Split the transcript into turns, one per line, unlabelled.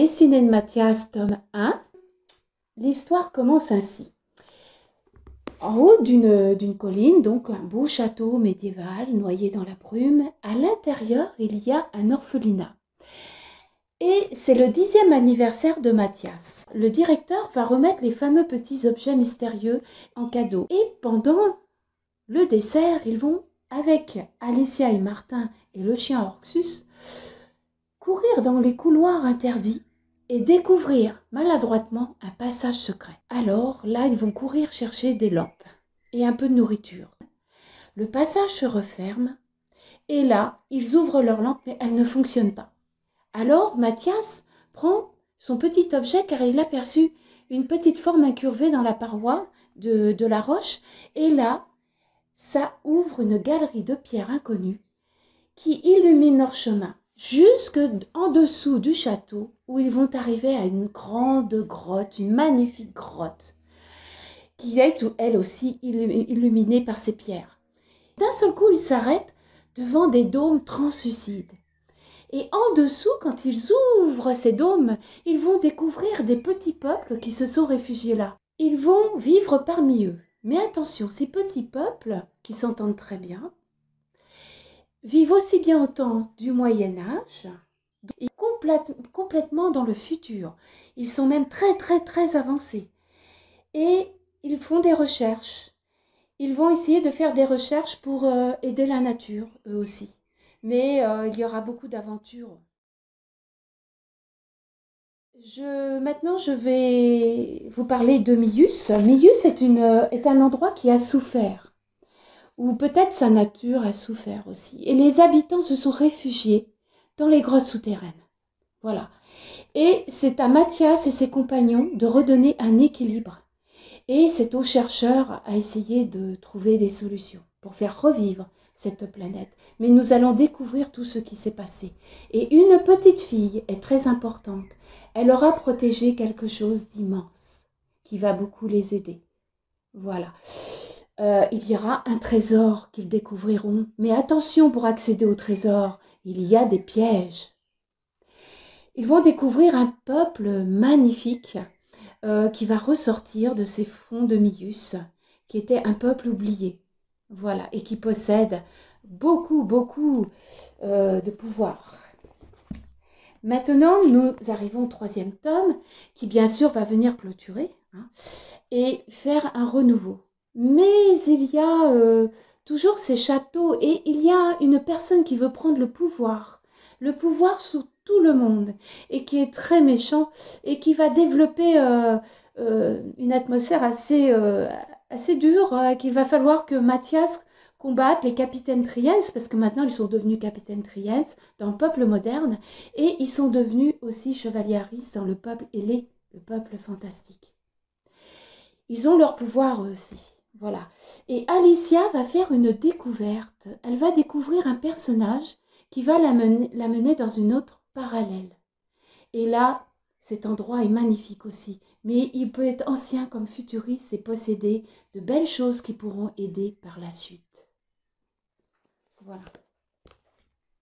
Destinée de Mathias, tome 1. L'histoire commence ainsi. En haut d'une colline, donc un beau château médiéval noyé dans la brume, à l'intérieur, il y a un orphelinat. Et c'est le dixième anniversaire de Mathias. Le directeur va remettre les fameux petits objets mystérieux en cadeau. Et pendant le dessert, ils vont, avec Alicia et Martin et le chien Orxus, courir dans les couloirs interdits et découvrir maladroitement un passage secret. Alors là, ils vont courir chercher des lampes et un peu de nourriture. Le passage se referme et là, ils ouvrent leur lampe, mais elle ne fonctionne pas. Alors Mathias prend son petit objet car il aperçut une petite forme incurvée dans la paroi de la roche et là, ça ouvre une galerie de pierres inconnues qui illumine leur chemin jusque en dessous du château où ils vont arriver à une grande grotte, une magnifique grotte, qui est elle aussi illuminée par ces pierres. D'un seul coup, ils s'arrêtent devant des dômes translucides. Et en dessous, quand ils ouvrent ces dômes, ils vont découvrir des petits peuples qui se sont réfugiés là. Ils vont vivre parmi eux. Mais attention, ces petits peuples, qui s'entendent très bien, vivent aussi bien au temps du Moyen Âge et complètement dans le futur. Ils sont même très très très avancés. Et ils font des recherches. Ils vont essayer de faire des recherches pour euh, aider la nature, eux aussi. Mais euh, il y aura beaucoup d'aventures. Je, maintenant, je vais vous parler de Mius. Mius est euh, un endroit qui a souffert ou peut-être sa nature a souffert aussi. Et les habitants se sont réfugiés dans les grottes souterraines. Voilà. Et c'est à Mathias et ses compagnons de redonner un équilibre. Et c'est aux chercheurs à essayer de trouver des solutions pour faire revivre cette planète. Mais nous allons découvrir tout ce qui s'est passé. Et une petite fille est très importante. Elle aura protégé quelque chose d'immense qui va beaucoup les aider. Voilà. Euh, il y aura un trésor qu'ils découvriront. Mais attention, pour accéder au trésor, il y a des pièges. Ils vont découvrir un peuple magnifique euh, qui va ressortir de ces fonds de Mius, qui était un peuple oublié. Voilà, et qui possède beaucoup, beaucoup euh, de pouvoir. Maintenant, nous arrivons au troisième tome, qui bien sûr va venir clôturer hein, et faire un renouveau. Mais il y a euh, toujours ces châteaux et il y a une personne qui veut prendre le pouvoir, le pouvoir sous tout le monde et qui est très méchant et qui va développer euh, euh, une atmosphère assez, dure hein, qu'il va falloir que Mathias combatte les capitaines Triens, parce que maintenant ils sont devenus capitaines Triens dans le peuple moderne, et ils sont devenus aussi chevaliers dans le peuple ailé, le peuple fantastique. Ils ont leur pouvoir aussi. Voilà. Et Alicia va faire une découverte. Elle va découvrir un personnage qui va la mener dans une autre parallèle. Et là, cet endroit est magnifique aussi. Mais il peut être ancien comme futuriste et posséder de belles choses qui pourront aider par la suite. Voilà.